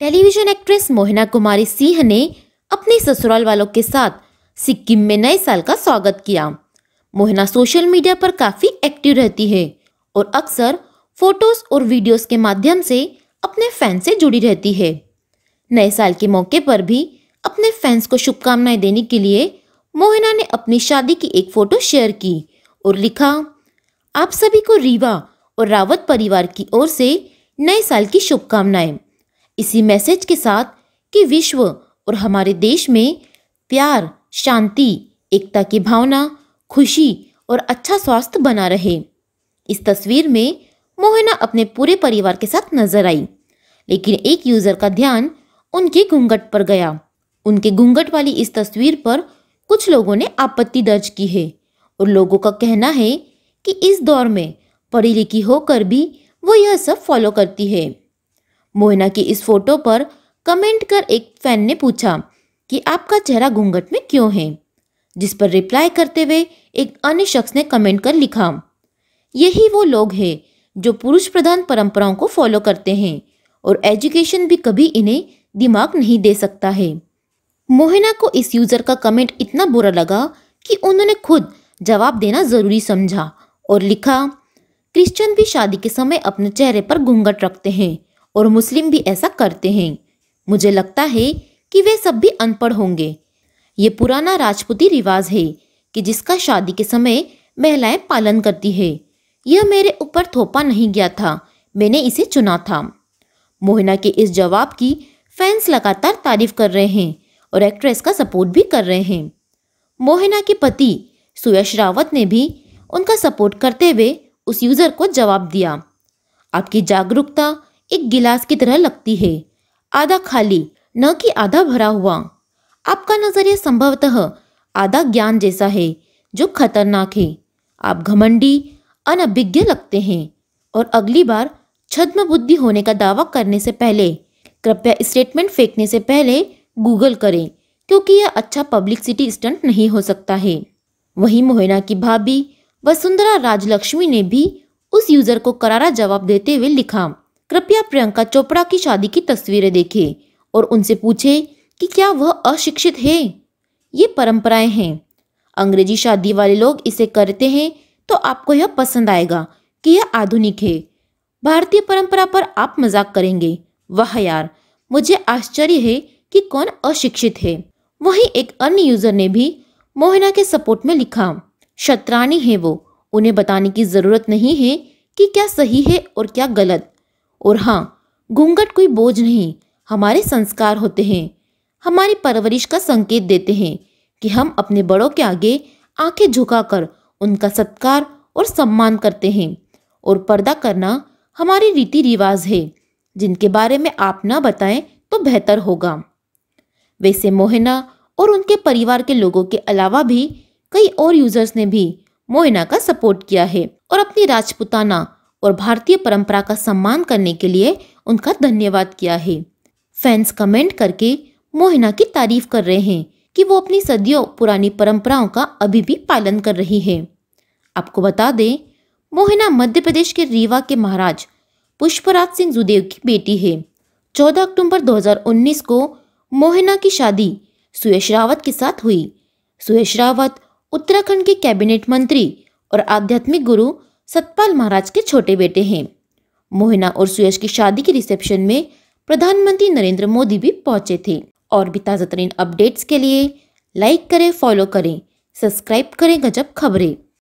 television actress Mohina Kumari Singh ने अपने ससुराल वालों के साथ सिक्किम में नए साल का स्वागत किया मोहिना सोशल मीडिया पर काफ़ी एक्टिव रहती है और अक्सर फोटोज और वीडियोस के माध्यम से अपने फैंस से जुड़ी रहती है नए साल के मौके पर भी अपने फैंस को शुभकामनाएं देने के लिए मोहिना ने अपनी शादी की एक फ़ोटो शेयर की और लिखा आप सभी को रीवा और रावत परिवार की ओर से नए साल की शुभकामनाएं इसी मैसेज के साथ कि विश्व और हमारे देश में प्यार शांति एकता की भावना खुशी और अच्छा स्वास्थ्य बना रहे इस तस्वीर में मोहना अपने पूरे परिवार के साथ नजर आई लेकिन एक यूजर का ध्यान उनके घूंघट पर गया उनके घूंघट वाली इस तस्वीर पर कुछ लोगों ने आपत्ति दर्ज की है और लोगों का कहना है कि इस दौर में पढ़ी लिखी होकर भी वो यह सब फॉलो करती है मोहिना की इस फोटो पर कमेंट कर एक फैन ने पूछा कि आपका चेहरा घूंघट में क्यों है जिस पर रिप्लाई करते हुए एक अन्य शख्स ने कमेंट कर लिखा यही वो लोग हैं जो पुरुष प्रधान परंपराओं को फॉलो करते हैं और एजुकेशन भी कभी इन्हें दिमाग नहीं दे सकता है मोहिना को इस यूज़र का कमेंट इतना बुरा लगा कि उन्होंने खुद जवाब देना ज़रूरी समझा और लिखा क्रिश्चियन भी शादी के समय अपने चेहरे पर घूंघट रखते हैं और मुस्लिम भी ऐसा करते हैं मुझे लगता है कि वे सब भी अनपढ़ होंगे ये पुराना राजपूती रिवाज है कि जिसका शादी के समय महिलाएं पालन करती है यह मेरे ऊपर थोपा नहीं गया था मैंने इसे चुना था मोहिना के इस जवाब की फैंस लगातार तारीफ कर रहे हैं और एक्ट्रेस का सपोर्ट भी कर रहे हैं मोहिना के पति सुयश रावत ने भी उनका सपोर्ट करते हुए उस यूज़र को जवाब दिया आपकी जागरूकता एक गिलास की तरह लगती है आधा खाली न कि आधा भरा हुआ आपका नजरिया संभवतः आधा ज्ञान जैसा है जो खतरनाक है आप घमंडी अनभिज्ञ लगते हैं और अगली बार छद्म बुद्धि होने का दावा करने से पहले कृपया स्टेटमेंट फेंकने से पहले गूगल करें क्योंकि यह अच्छा पब्लिकसिटी स्टंट नहीं हो सकता है वहीं मोहिना की भाभी वसुंधरा राजलक्ष्मी ने भी उस यूजर को करारा जवाब देते हुए लिखा कृपया प्रियंका चोपड़ा की शादी की तस्वीरें देखें और उनसे पूछें कि क्या वह अशिक्षित है ये परंपराएं हैं अंग्रेजी शादी वाले लोग इसे करते हैं तो आपको यह पसंद आएगा कि यह आधुनिक है भारतीय परंपरा पर आप मजाक करेंगे वह यार मुझे आश्चर्य है कि कौन अशिक्षित है वही एक अन्य यूजर ने भी मोहिना के सपोर्ट में लिखा शत्रानी है वो उन्हें बताने की ज़रूरत नहीं है कि क्या सही है और क्या गलत और हाँ घूंघट कोई बोझ नहीं हमारे संस्कार होते हैं हमारी परवरिश का संकेत देते हैं कि हम अपने बड़ों के आगे आंखें झुकाकर उनका सत्कार और सम्मान करते हैं और पर्दा करना हमारी रीति रिवाज है जिनके बारे में आप ना बताएं तो बेहतर होगा वैसे मोहिना और उनके परिवार के लोगों के अलावा भी कई और यूजर्स ने भी मोहिना का सपोर्ट किया है और अपनी राजपुताना और भारतीय परंपरा का सम्मान करने के लिए उनका धन्यवाद किया है फैंस कमेंट करके मोहिना की तारीफ कर रहे हैं कि वो अपनी सदियों पुरानी परंपराओं का अभी भी पालन कर रही है आपको बता दें मोहिना मध्य प्रदेश के रीवा के महाराज पुष्पराज सिंह जुदेव की बेटी है 14 अक्टूबर 2019 को मोहिना की शादी सुयश रावत के साथ हुई सुयश रावत उत्तराखंड के कैबिनेट मंत्री और आध्यात्मिक गुरु सतपाल महाराज के छोटे बेटे हैं मोहिना और सुयश की शादी के रिसेप्शन में प्रधानमंत्री नरेंद्र मोदी भी पहुंचे थे और भी ताज़ा तरीन अपडेट्स के लिए लाइक करें फॉलो करें सब्सक्राइब करें गजब खबरें